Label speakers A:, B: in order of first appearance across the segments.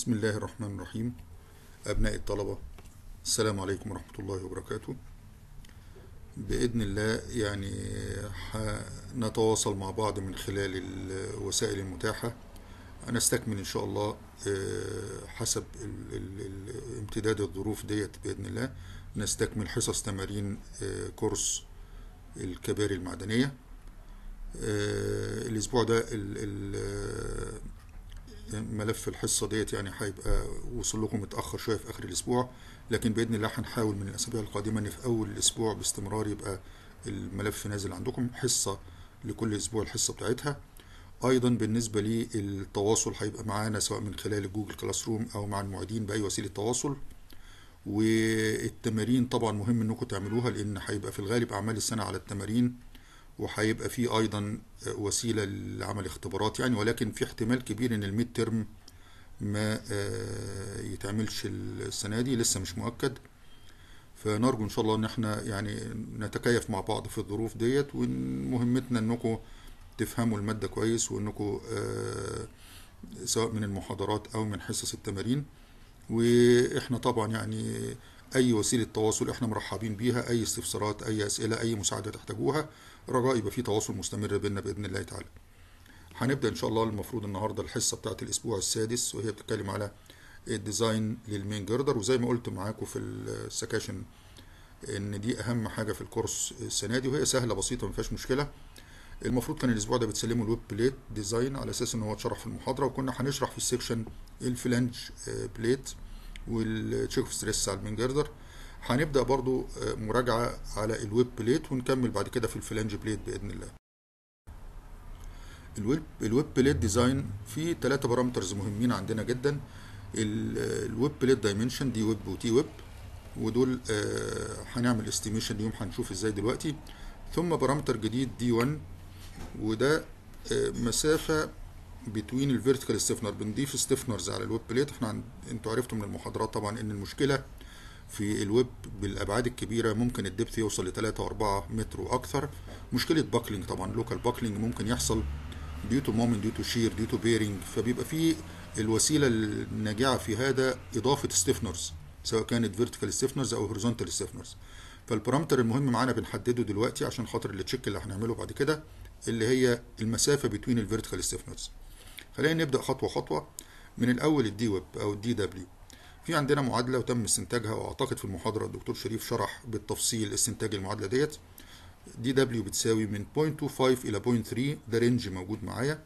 A: بسم الله الرحمن الرحيم أبناء الطلبة السلام عليكم ورحمة الله وبركاته بإذن الله يعني نتواصل مع بعض من خلال الوسائل المتاحة هنستكمل إن شاء الله حسب امتداد الظروف ديت بإذن الله نستكمل حصص تمارين كورس الكباري المعدنية الأسبوع ده ملف الحصه ديت يعني هيبقى آه، وصل لكم متاخر شويه في اخر الاسبوع لكن باذن الله هنحاول من الاسابيع القادمه ان في اول الاسبوع باستمرار يبقى الملف نازل عندكم حصه لكل اسبوع الحصه بتاعتها ايضا بالنسبه للتواصل هيبقى معانا سواء من خلال جوجل كلاس روم او مع المعيدين باي وسيله تواصل والتمارين طبعا مهم انكم تعملوها لان هيبقى في الغالب اعمال السنه على التمارين وهيبقى فيه ايضا وسيله لعمل اختبارات يعني ولكن في احتمال كبير ان الميد ترم ما آه، يتعملش السنه دي لسه مش مؤكد فنرجو ان شاء الله ان احنا يعني نتكيف مع بعض في الظروف ديت ومهمتنا انكم تفهموا الماده كويس وانكم آه، سواء من المحاضرات او من حصص التمارين واحنا طبعا يعني أي وسيلة تواصل إحنا مرحبين بيها أي استفسارات أي أسئلة أي مساعدة تحتاجوها رجاء يبقى في تواصل مستمر بيننا بإذن الله تعالى هنبدأ إن شاء الله المفروض النهاردة الحصة بتاعة الأسبوع السادس وهي بتتكلم على الديزاين للمين جردر وزي ما قلت معاكم في السكاشن ان دي اهم حاجه في الكورس السنه دي وهي سهله بسيطه ما فيهاش مشكله المفروض كان الاسبوع ده بتسلموا الويب بليت ديزاين على اساس ان هو اتشرح في المحاضره وكنا هنشرح في السكشن الفلانج بليت والتشيك اوف ستريس على جيردر هنبدا برضو آه، مراجعه على الويب بليت ونكمل بعد كده في الفلانج بليت باذن الله الويب الويب بليت ديزاين في ثلاثه بارامترز مهمين عندنا جدا آه، الويب بليت دايمنشن دي ويب وتي ويب ودول آه، هنعمل استيميشن ليهم هنشوف ازاي دلوقتي ثم بارامتر جديد دي 1 وده مسافه بتوين الفيرتيكال ستيفنر بنضيف ستيفنرز على الويب بليت احنا عند... انتوا عرفتوا من المحاضرات طبعا ان المشكله في الويب بالابعاد الكبيره ممكن الدبث يوصل ل 3 و4 متر واكثر مشكله باكلينج طبعا لوكال باكلينج ممكن يحصل ديو تو مومنت ديو تو شير ديو تو بيرنج فبيبقى في الوسيله الناجعه في هذا اضافه ستيفنرز سواء كانت فيرتيكال ستيفنرز او هوريزونتال ستيفنرز فالبارامتر المهم معانا بنحدده دلوقتي عشان خاطر التشيك اللي هنعمله بعد كده اللي هي المسافه بين الفيرتيكال ستيفنرز خلينا نبدأ خطوة خطوة من الأول الدي ويب أو الدي دبليو في عندنا معادلة وتم استنتاجها وأعتقد في المحاضرة الدكتور شريف شرح بالتفصيل استنتاج المعادلة ديت دي دبليو بتساوي من 0.25 إلى 0.3 ده رينج موجود معايا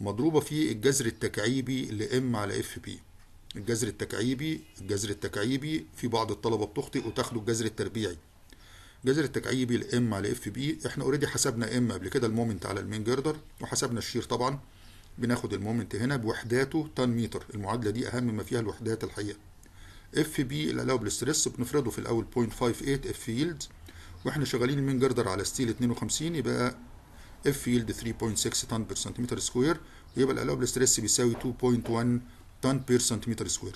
A: مضروبة في الجذر التكعيبي لإم على إف بي الجذر التكعيبي الجذر التكعيبي في بعض الطلبة بتخطئ وتاخدوا الجذر التربيعي الجذر التكعيبي لإم على إف بي إحنا أوريدي حسبنا إم قبل كده المومنت على المين جردر وحسبنا الشير طبعا بناخد المومنت هنا بوحداته تن متر المعادله دي اهم ما فيها الوحدات الحقيقه اف بي الالاوبل ستريس بنفرضه في الاول 0.58 اف يلد واحنا شغالين المين جردر على ستيل 52 يبقى اف يلد 3.6 تن بير سنتيمتر سكوير ويبقى الالاوبل ستريس بيساوي 2.1 تن بير سنتيمتر سكوير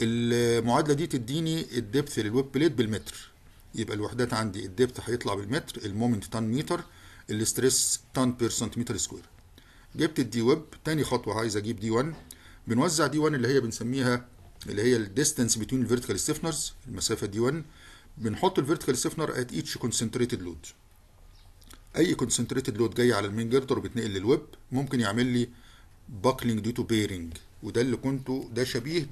A: المعادله دي تديني الدبث للويب بليت بالمتر يبقى الوحدات عندي الدبث هيطلع بالمتر المومنت تن متر الاستريس تن بير سنتيمتر سكوير جبت الدي ويب تاني خطوه عايز اجيب دي 1 بنوزع دي 1 اللي هي بنسميها اللي هي الديستنس بتوين الفيرتيكال ستيفنرز المسافه دي 1 بنحط الفيرتيكال ستيفنر ات ايتش كونسنتريتد لود اي كونسنتريتد لود جاي على المين جيردر وبتنقل للويب ممكن يعمل لي باكلينج دي تو بيرنج وده اللي كنتوا ده شبيه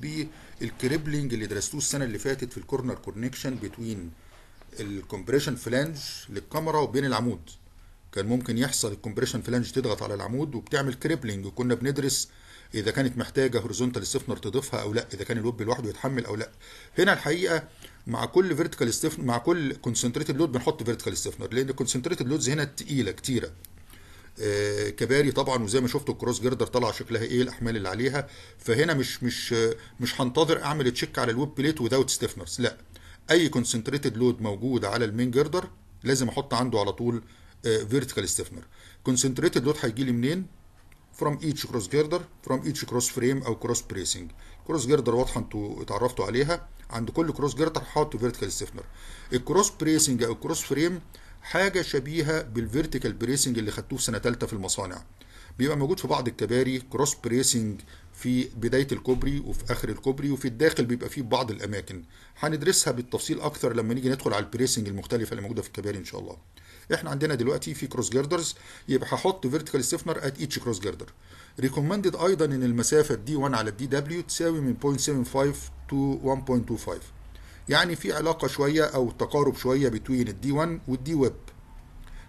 A: بالكريبلينج اللي درستوه السنه اللي فاتت في الكورنر كونكشن بتوين الكومبريشن فلانج للكاميرا وبين العمود كان ممكن يحصل الكمبريشن فلانج تضغط على العمود وبتعمل كريبلنج وكنا بندرس اذا كانت محتاجه هوريزونتال ستيفنر تضيفها او لا اذا كان الوب لوحده يتحمل او لا هنا الحقيقه مع كل فيرتيكال ستيفنر مع كل كونسنتريتد لود بنحط فيرتيكال ستيفنر لان الكونسنتريتد لودز هنا تقيله كتيره آه، كباري طبعا وزي ما شفتوا الكروس جردر طلع شكلها ايه الاحمال اللي عليها فهنا مش مش مش هنتظر اعمل تشيك على الويب بليت وذاوت ستيفنرز لا اي كونسنتريتد لود موجود على المين جردر لازم احط عنده على طول فيرتيكال ستيفنر كونسنتريتد لود هيجي لي منين فروم ايتش كروس جيردر فروم ايتش كروس فريم او كروس بريسنج كروس جيردر واضحه انتوا اتعرفتوا عليها عند كل كروس جيردر حاطه فيرتيكال ستيفنر الكروس بريسنج او الكروس فريم حاجه شبيهه بالفيرتيكال بريسنج اللي خدتوه في سنه ثالثه في المصانع بيبقى موجود في بعض الكباري كروس بريسنج في بداية الكوبري وفي آخر الكوبري وفي الداخل بيبقى فيه بعض الأماكن هندرسها بالتفصيل أكثر لما نيجي ندخل على البريسنج المختلفة اللي موجودة في الكباري إن شاء الله احنا عندنا دلوقتي في كروس جيردرز يبقى هحط فيرتيكال ستيفنر ات ايتش كروس جيردر ريكومندد ايضا ان المسافه دي 1 على دي دبليو تساوي من 0.75 تو 1.25 يعني في علاقه شويه او تقارب شويه بين الدي 1 والدي ويب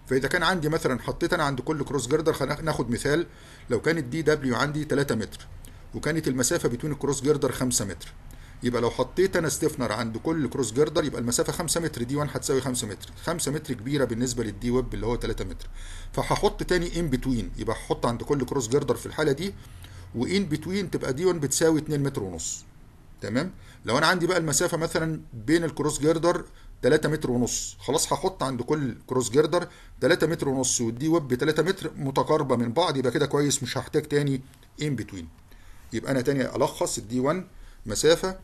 A: فاذا كان عندي مثلا حطيت انا عند كل كروس جيردر ناخد مثال لو كان الدي دبليو عندي 3 متر وكانت المسافه بتوين الكروس جيردر 5 متر يبقى لو حطيت انا ستيفنر عند كل كروس جردر يبقى المسافه 5 متر دي 1 هتساوي 5 متر 5 متر كبيره بالنسبه للدي ويب اللي هو 3 متر فهحط تاني ان بتوين يبقى هحط عند كل كروس جردر في الحاله دي وان بتوين تبقى دي 1 بتساوي 2 متر ونص تمام لو انا عندي بقى المسافه مثلا بين الكروس جردر 3 متر ونص خلاص هحط عند كل كروس جردر 3 متر ونص والدي ويب 3 متر متقاربه من بعض يبقى كده كويس مش هحتاج تاني ان بتوين يبقى انا تاني الخص الدي 1 مسافه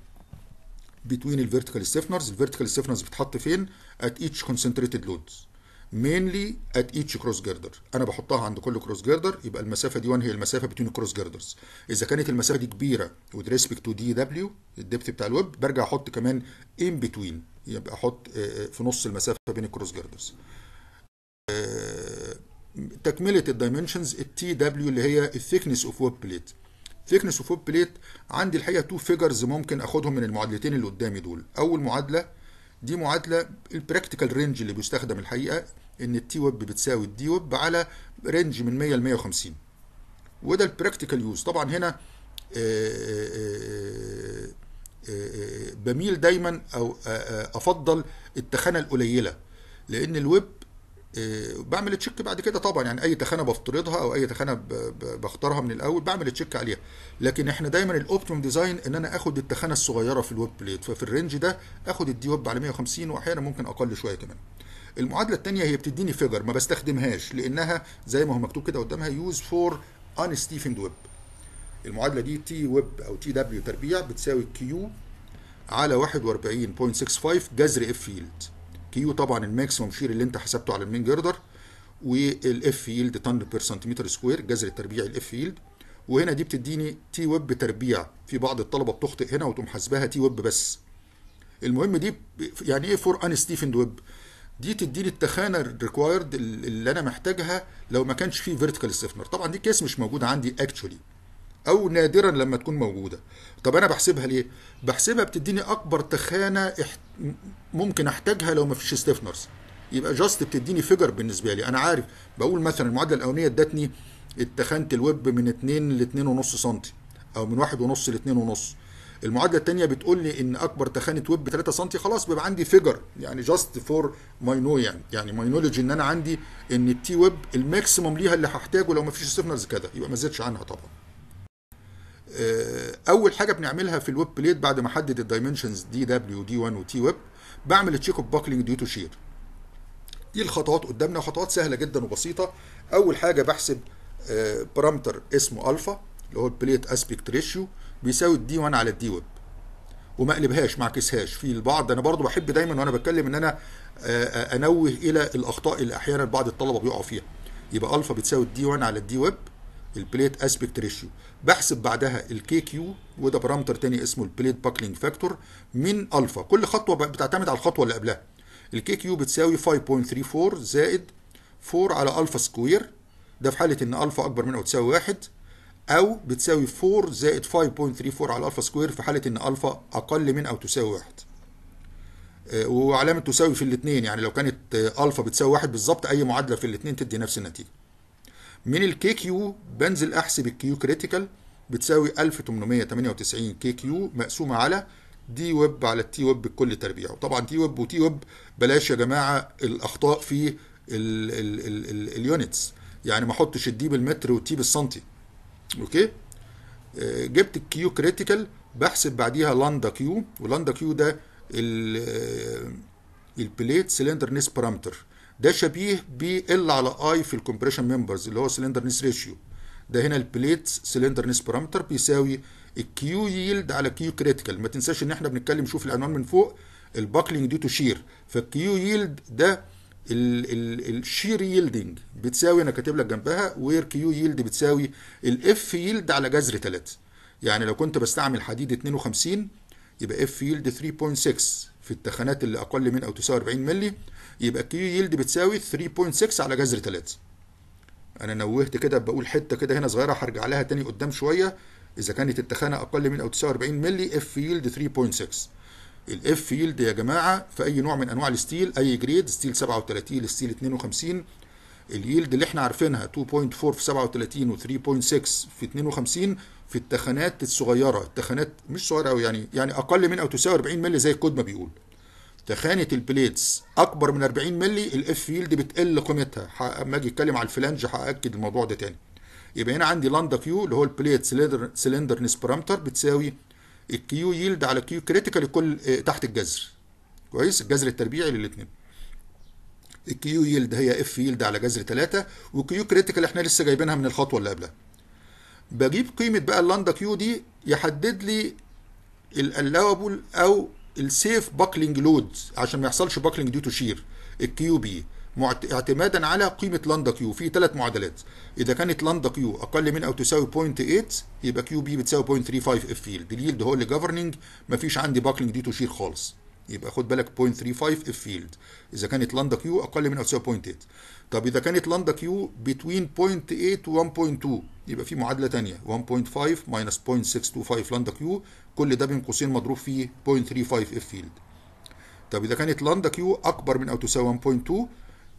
A: بتوين الفيرتيكال ستيفنرز الفيرتيكال ستيفنرز بتحط فين ات ايتش كونسنتريتد لودز مينلي ات ايتش كروس جيردر انا بحطها عند كل كروس جيردر يبقى المسافه دي 1 هي المسافه بين الكروس جيردرز اذا كانت المسافه دي كبيره وذ ريسبكت تو دي دبليو الدبث بتاع الويب برجع احط كمان ان بتوين يبقى احط آه، آه، في نص المسافه بين الكروس آه، جيردرز تكمله الدايمنشنز التي دبليو اللي هي الثيكنس اوف ويب بليت ثيكنس اوف ويب بليت عندي الحقيقه تو فيجرز ممكن اخدهم من المعادلتين اللي قدامي دول اول معادله دي معادله البراكتيكال رينج اللي بيستخدم الحقيقه ان التي ويب بتساوي الدي ويب على رينج من 100 ل 150 وده البراكتيكال يوز طبعا هنا آه، آه، آه، بميل دايما او افضل التخانه القليله لان الويب آه، بعمل تشيك بعد كده طبعا يعني اي تخانه بفترضها او اي تخانه بختارها من الاول بعمل تشيك عليها لكن احنا دايما الاوبتيم ديزاين ان انا اخد التخانه الصغيره في الويب بليت ففي الرينج ده اخد الدي ويب على 150 واحيانا ممكن اقل شويه كمان المعادله الثانيه هي بتديني فيجر ما بستخدمهاش لانها زي ما هو مكتوب كده قدامها يوز فور ان ستيفند ويب المعادله دي تي ويب او تي دبليو تربيع بتساوي كيو على 41.65 جذر اف فيلد كيو طبعا الماكسيموم شير اللي انت حسبته على المين جردر والاف يلد طن بير سنتيمتر سكوير جذر التربيع الاف يلد وهنا دي بتديني تي ويب تربيع في بعض الطلبه بتخطئ هنا وتقوم حاسباها تي ويب بس المهم دي يعني ايه فور ان ستيفند ويب دي تديني التخانه الريكوايرد اللي انا محتاجها لو ما كانش فيه فيرتيكال ستيفنر طبعا دي كيس مش موجود عندي اكشولي او نادرا لما تكون موجوده طب انا بحسبها ليه بحسبها بتديني اكبر تخانه ممكن احتاجها لو ما فيش ستيفنرز يبقى جاست بتديني فيجر بالنسبه لي انا عارف بقول مثلا المعادله الاولانيه ادتني التخانه الويب من 2 ل 2.5 سم او من 1.5 ل 2.5 المعادله الثانيه بتقول لي ان اكبر تخانه ويب 3 سم خلاص بيبقى عندي فيجر يعني جاست فور ماي نو يعني يعني ماي نولج ان انا عندي ان التي ويب الماكسيموم ليها اللي هحتاجه لو ما فيش ستيفنرز كده يبقى ما زدتش عنها طبعا آه، اول حاجه بنعملها في الويب بليت بعد ما احدد الدايمنشنز دي دبليو دي 1 وتي ويب بعمل تشيك اوف باكلينج ديو تو شير دي الخطوات قدامنا خطوات سهله جدا وبسيطه اول حاجه بحسب بارامتر آه، اسمه الفا اللي هو البليت اسبيكت ريشيو بيساوي الدي 1 على الدي ويب وما اقلبهاش ما اعكسهاش في البعض انا برضو بحب دايما وانا بتكلم ان انا آه، انوه الى الاخطاء اللي احيانا بعض الطلبه بيقعوا فيها يبقى الفا بتساوي الدي 1 على الدي ويب البليت اسبيكت ريشيو بحسب بعدها الكي كيو وده بارامتر تاني اسمه البليت باكلينج فاكتور من الفا كل خطوه بتعتمد على الخطوه اللي قبلها الكي كيو بتساوي 5.34 زائد 4 على الفا سكوير ده في حاله ان الفا اكبر من او تساوي 1 او بتساوي 4 زائد 5.34 على الفا سكوير في حاله ان الفا اقل من او تساوي 1 آه، وعلامه تساوي في الاثنين يعني لو كانت الفا آه، بتساوي 1 بالظبط اي معادله في الاثنين تدي نفس النتيجه من الكي كيو بنزل احسب الكيو كريتيكال بتساوي 1898 كي كيو مقسومه على دي ويب على التي ويب بكل تربيعه طبعا دي ويب وتي ويب بلاش يا جماعه الاخطاء في اليونتس يعني ما احطش الدي بالمتر والتي بالسنتي اوكي آه، جبت الكيو كريتيكال بحسب بعديها لاندا كيو ولاندا كيو ده آه، البليت سلندرنس بارامتر ده شبيه ب ال على اي في الكومبريشن ممبرز اللي هو سلندرنس ريشيو ده هنا البليت سلندرنس بارامتر بيساوي الكيو ييلد على كيو كريتيكال ما تنساش ان احنا بنتكلم شوف العنوان من فوق الباكلينج دي تو شير فالكيو ييلد ده الشير ييلدنج بتساوي انا كاتب لك جنبها وير كيو ييلد بتساوي الاف ييلد على جذر 3 يعني لو كنت بستعمل حديد 52 يبقى اف ييلد 3.6 في التخانات اللي اقل من او تساوي 40 مللي يبقى كيو يلد بتساوي 3.6 على جذر 3 انا نوهت كده بقول حته كده هنا صغيره هرجع لها تاني قدام شويه اذا كانت التخانه اقل من او 49 مللي اف يلد 3.6 الاف يلد يا جماعه في اي نوع من انواع الستيل اي جريد ستيل 37 ستيل 52 اليلد اللي احنا عارفينها 2.4 في 37 و3.6 في 52 في التخانات الصغيره التخانات مش صغيره قوي يعني يعني اقل من او تساوي 40 مللي زي الكود ما بيقول تخانة البليتس أكبر من 40 مللي الإف فيلد بتقل قيمتها أما أجي أتكلم على الفلانج هأكد الموضوع ده تاني يبقى هنا عندي لاندا كيو اللي هو البليت سلندرنس بارامتر بتساوي الكيو يلد على كيو كريتيكال لكل تحت الجذر كويس الجذر التربيعي للاثنين الكيو يلد هي اف يلد على جذر 3 وكيو كريتيكال احنا لسه جايبينها من الخطوه اللي قبلها بجيب قيمه بقى اللاندا كيو دي يحدد لي الالاوبل او السيف باكلينج لودز عشان ما يحصلش باكلينج ديو تو شير الكيو بي اعتمادا على قيمه لاندا كيو في ثلاث معادلات اذا كانت لاندا كيو اقل من او تساوي 0.8 يبقى كيو بي بتساوي 0.35 اف فيلد اليلد هو اللي جفرننج فيش عندي باكلينج ديو تو شير خالص يبقى خد بالك 0.35 اف فيلد اذا كانت لاندا كيو اقل من او تساوي 0.8 طب اذا كانت لاندا كيو بتوين 0.8 و 1.2 يبقى في معادله ثانيه 1.5 ماينس 0.625 لاندا كيو كل ده بين قوسين مضروب فيه 0.35 اف فيلد طب اذا كانت لندا كيو اكبر من او تساوي 1.2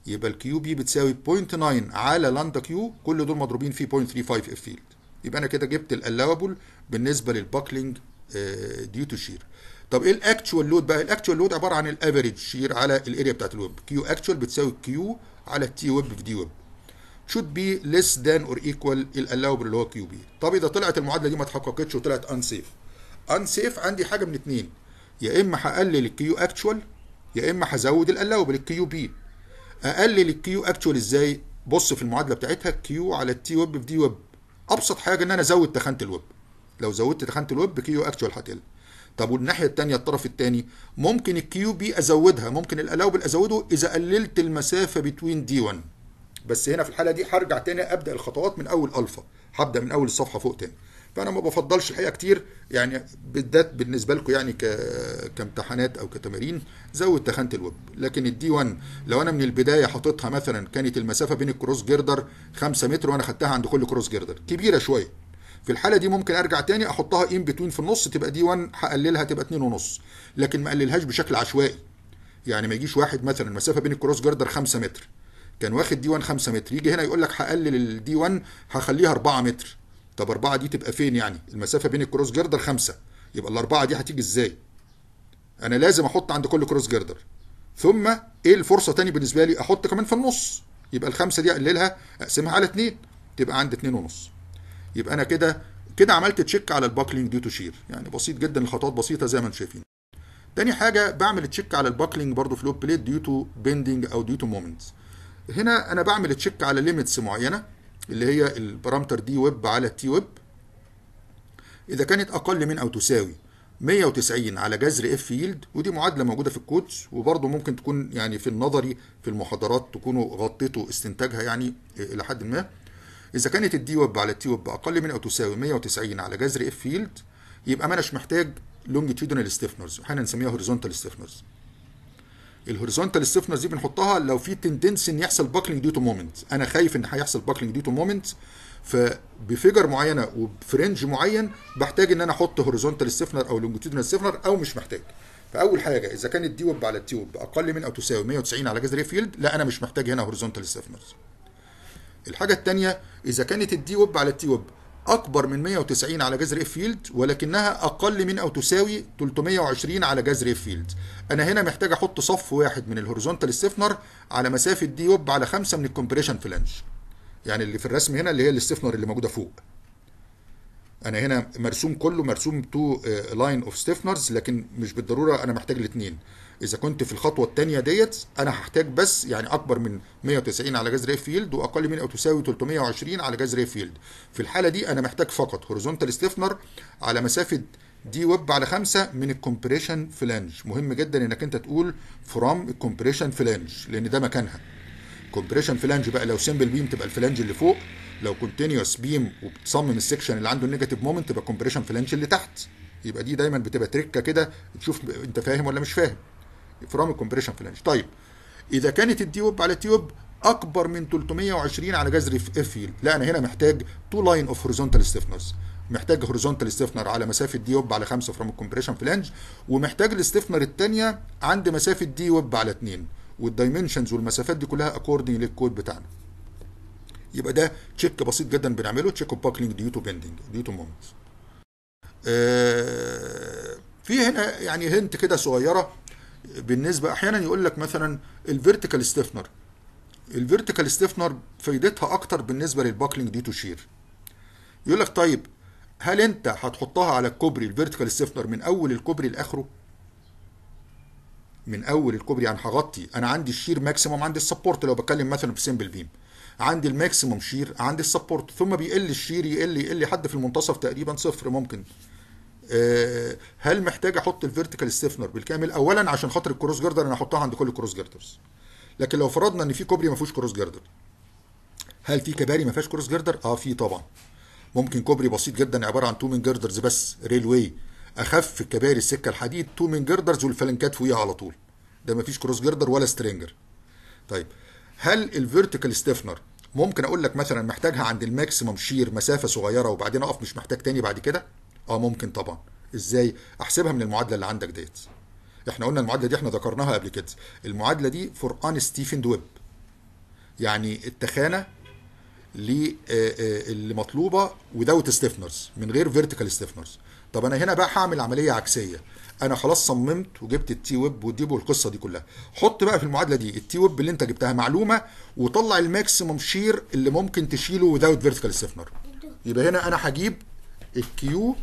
A: يبقى الكيو بي بتساوي 0.9 على لندا كيو كل دول مضروبين في 0.35 اف فيلد يبقى انا كده جبت الالاوبل بالنسبه للباكلينج ديو تو شير طب ايه الاكتشوال لود بقى الاكتشوال لود عباره عن الافريج شير على الاريا بتاعت الويب كيو اكتشوال بتساوي كيو على تي ويب في دي ويب should be less than or equal الالاوبل اللي هو كيو بي طب اذا طلعت المعادله دي ما اتحققتش وطلعت unsafe انسيف عندي حاجه من اتنين يا اما هقلل الكيو اكتشوال يا اما هزود الالاوبل الكيو بي اقلل الكيو اكتشوال ازاي بص في المعادله بتاعتها كيو على التي ويب في دي ويب ابسط حاجه ان انا ازود تخانه الويب لو زودت تخانه الويب كيو اكتشوال هتقل طب والناحيه الثانيه الطرف الثاني ممكن الكيو بي ازودها ممكن الالاوبل ازوده اذا قللت المسافه بتوين دي 1 بس هنا في الحاله دي هرجع تاني ابدا الخطوات من اول الفا هبدا من اول الصفحه فوق تاني فانا ما بفضلش الحقيقه كتير يعني بالذات بالنسبه لكم يعني كامتحانات او كتمارين زود تخانه الويب لكن الدي 1 لو انا من البدايه حاططها مثلا كانت المسافه بين الكروس جيردر 5 متر وانا خدتها عند كل كروس جيردر كبيره شويه في الحاله دي ممكن ارجع تاني احطها ان بتوين في النص تبقى دي 1 هقللها تبقى 2.5 لكن ما اقللهاش بشكل عشوائي يعني ما يجيش واحد مثلا المسافه بين الكروس جاردر 5 متر كان واخد دي 1 5 متر يجي هنا يقول لك هقلل الدي 1 هخليها 4 متر طب 4 دي تبقى فين يعني المسافه بين الكروس جردر 5 يبقى الاربعه دي هتيجي ازاي انا لازم احط عند كل كروس جردر ثم ايه الفرصه تاني بالنسبه لي احط كمان في النص يبقى الخمسه دي اقللها اقسمها على 2 تبقى عند 2 ونص يبقى انا كده كده عملت تشيك على الباكلينج ديو تو شير يعني بسيط جدا الخطوات بسيطه زي ما انتم شايفين تاني حاجه بعمل تشيك على الباكلينج برضو في لوب بليت ديو تو بيندنج او ديو تو مومنتس هنا انا بعمل تشيك على ليميتس معينه اللي هي البارامتر دي ويب على التي ويب إذا كانت أقل من أو تساوي 190 على جذر اف يلد ودي معادله موجوده في الكودز وبرده ممكن تكون يعني في النظري في المحاضرات تكونوا غطيتوا استنتاجها يعني آه، الى حد ما اذا كانت الدي ويب على التي ويب اقل من او تساوي 190 على جذر اف يلد يبقى ما اناش محتاج لونجيتيودنال ستيفنرز احنا نسميها هوريزونتال ستيفنرز الهوريزونتال ستيفنرز دي بنحطها لو في تندنسي ان يحصل باكلينج ديو تو مومنت انا خايف ان هيحصل باكلينج ديو تو مومنت فبفيجر معينه وبفرنج معين بحتاج ان انا احط هوريزونتال ستيفنر او لونجتيودنال ستيفنر او مش محتاج فاول حاجه اذا كان الديوب على التيوب اقل من او تساوي 190 على جذر فيلد لا انا مش محتاج هنا هوريزونتال ستيفنرز الحاجه الثانيه اذا كانت الديوب على التيوب أكبر من 190 على جذر اف فيلد ولكنها أقل من أو تساوي 320 على جذر اف فيلد أنا هنا محتاج أحط صف واحد من الهوريزونتال ستيفنر على مسافة دي يوب على 5 من الكومبريشن فلانج يعني اللي في الرسم هنا اللي هي الستيفنر اللي موجودة فوق أنا هنا مرسوم كله مرسوم تو لاين آه، أوف ستيفنرز لكن مش بالضرورة أنا محتاج الاثنين اذا كنت في الخطوه الثانيه ديت انا هحتاج بس يعني اكبر من 190 على جذر اف فيلد واقل من او تساوي 320 على جذر اف فيلد في الحاله دي انا محتاج فقط هوريزونتال ستيفنر على مسافه دي ويب على خمسة من الكومبريشن فلانج مهم جدا انك انت تقول فرام الكومبريشن فلانج لان ده مكانها كومبريشن فلانج بقى لو سمبل بيم تبقى الفلانج اللي فوق لو كونتينيوس بيم وبتصمم السكشن اللي عنده النيجاتيف مومنت تبقى كومبريشن فلانج اللي تحت يبقى دي دايما بتبقى تركه كده تشوف انت فاهم ولا مش فاهم فروم الكومبريشن فلانج طيب اذا كانت التيوب على تيوب اكبر من 320 على جذر اف يل لا انا هنا محتاج تو لاين اوف هوريزونتال ستيفنرز محتاج هوريزونتال ستيفنر على مسافه دي ويب على 5 فروم الكومبريشن فلانج ومحتاج الاستيفنر الثانيه عند مسافه دي ويب على 2 والدايمنشنز والمسافات دي كلها اكوردنج للكود بتاعنا يبقى ده تشيك بسيط جدا بنعمله تشيك اوف باكلينج ديو تو بندنج ديو تو مومنتس في هنا يعني هنت كده صغيره بالنسبه احيانا يقول لك مثلا الفيرتيكال ستيفنر الفيرتيكال ستيفنر فايدتها اكتر بالنسبه للباكلينج دي تشير يقول لك طيب هل انت هتحطها على الكوبري الفيرتيكال ستيفنر من اول الكوبري لاخره من اول الكوبري يعني هغطي انا عندي الشير ماكسيموم عندي السبورت لو بتكلم مثلا في سيمبل بيم عندي الماكسيموم شير عندي السبورت ثم بيقل الشير يقل يقل لحد في المنتصف تقريبا صفر ممكن آه، هل محتاج احط الفيرتيكال ستيفنر بالكامل اولا عشان خاطر الكروس جردر انا هحطها عند كل الكروس جردرز لكن لو فرضنا ان في كوبري ما فيهوش كروس جردر هل في كباري ما فيهاش كروس جردر اه في طبعا ممكن كوبري بسيط جدا عباره عن تو من جاردرز بس ريل واي اخف كباري السكه الحديد تو من جاردرز والفلنكات فوقيها على طول ده ما فيش كروس جردر ولا سترينجر طيب هل الفيرتيكال ستيفنر ممكن اقول لك مثلا محتاجها عند الماكسيمم شير مسافه صغيره وبعدين اقف مش محتاج تاني بعد كده اه ممكن طبعا ازاي احسبها من المعادله اللي عندك ديت احنا قلنا المعادله دي احنا ذكرناها قبل كده المعادله دي فرقان ستيفن ويب يعني التخانه آه، آه، اللي مطلوبه وداوت ستيفنرز من غير فيرتيكال ستيفنرز طب انا هنا بقى هعمل عمليه عكسيه انا خلاص صممت وجبت التي ويب وديبه القصه دي كلها حط بقى في المعادله دي التي ويب اللي انت جبتها معلومه وطلع الماكسيمم شير اللي ممكن تشيله وداوت فيرتيكال ستيفنر يبقى هنا انا هجيب الكيو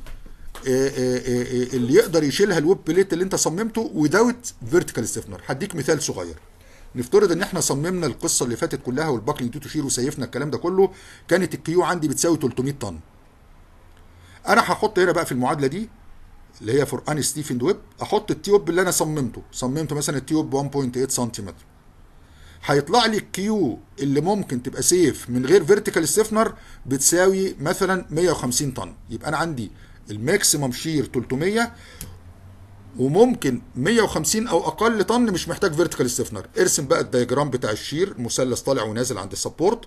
A: إيه، إيه، إيه، اللي يقدر يشيلها الويب بليت اللي انت صممته وداوت فيرتيكال ستيفنر هديك مثال صغير نفترض ان احنا صممنا القصه اللي فاتت كلها والباكلينج دي تشير وسيفنا الكلام ده كله كانت الكيو عندي بتساوي 300 طن انا هحط هنا بقى في المعادله دي اللي هي فور ان ستيفند ويب احط التيوب اللي انا صممته صممت مثلا التيوب 1.8 سنتيمتر هيطلع لي الكيو اللي ممكن تبقى سيف من غير فيرتيكال ستيفنر بتساوي مثلا 150 طن يبقى انا عندي الماكسيمم شير 300 وممكن 150 او اقل طن مش محتاج فيرتيكال ستيفنر ارسم بقى الدياجرام بتاع الشير المثلث طالع ونازل عند السبورت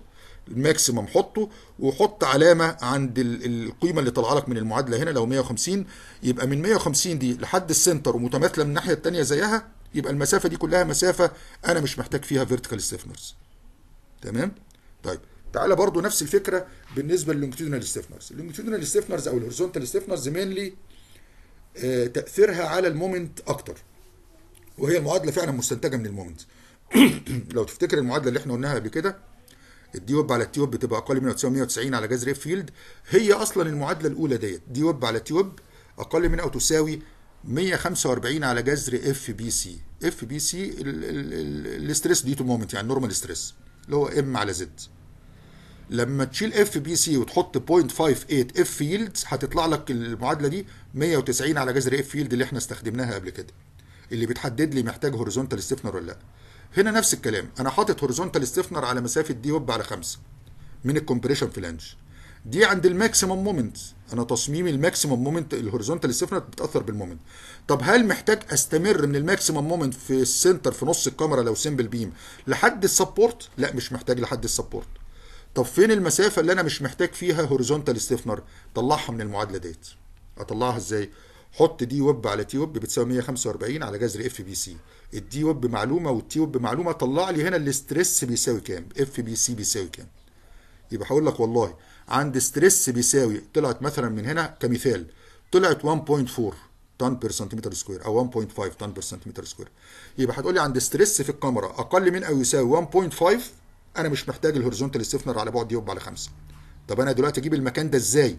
A: الماكسيمم حطه وحط علامه عند القيمه اللي طالعه لك من المعادله هنا لو 150 يبقى من 150 دي لحد السنتر ومتماثله من الناحيه الثانيه زيها يبقى المسافه دي كلها مسافه انا مش محتاج فيها فيرتيكال ستيفنرز تمام طيب تعالى برضو نفس الفكره بالنسبه لللونجتيودينال ستيفنرز اللونجتيودينال ستيفنرز او الهورزونتال ستيفنرز مينلي آه، تاثيرها على المومنت اكتر وهي المعادله فعلا مستنتجه من المومنت لو تفتكر المعادله اللي احنا قلناها قبل كده الدي على التيوب بتبقى اقل من 990 على جذر فيلد هي اصلا المعادله الاولى ديت دي على تيوب اقل من او تساوي 145 على جذر اف بي سي اف بي سي الاستريس تو مومنت يعني نورمال ستريس اللي هو ام على زد لما تشيل اف بي سي وتحط 0.58 اف يلدز هتطلع لك المعادله دي 190 على جذر اف فيلد اللي احنا استخدمناها قبل كده اللي بتحدد لي محتاج هوريزونتال ستيفنر ولا لا هنا نفس الكلام انا حاطط هوريزونتال ستيفنر على مسافه دي وب على 5 من الكومبريشن فلانج دي عند الماكسيمم مومنت انا تصميم الماكسيمم مومنت الهوريزونتال ستيفنر بتاثر بالمومنت طب هل محتاج استمر من الماكسيمم مومنت في السنتر في نص الكاميرا لو سمبل بيم لحد السبورت لا مش محتاج لحد السبورت طب فين المسافة اللي أنا مش محتاج فيها هوريزونتال ستيفنر طلعها من المعادلة ديت أطلعها إزاي؟ حط دي ويب على تي ويب بتساوي 145 على جذر اف بي سي الدي ويب معلومه والتي ويب معلومه طلع لي هنا الاستريس بيساوي كام اف بي سي بيساوي كام يبقى هقول لك والله عند ستريس بيساوي طلعت مثلا من هنا كمثال طلعت 1.4 طن بير سنتيمتر سكوير او 1.5 طن بير سنتيمتر سكوير يبقى هتقول لي عند ستريس في الكاميرا اقل من او يساوي 1.5 انا مش محتاج الهوريزونتال ستيفنر على بعد يوب على خمسه طب انا دلوقتي اجيب المكان ده ازاي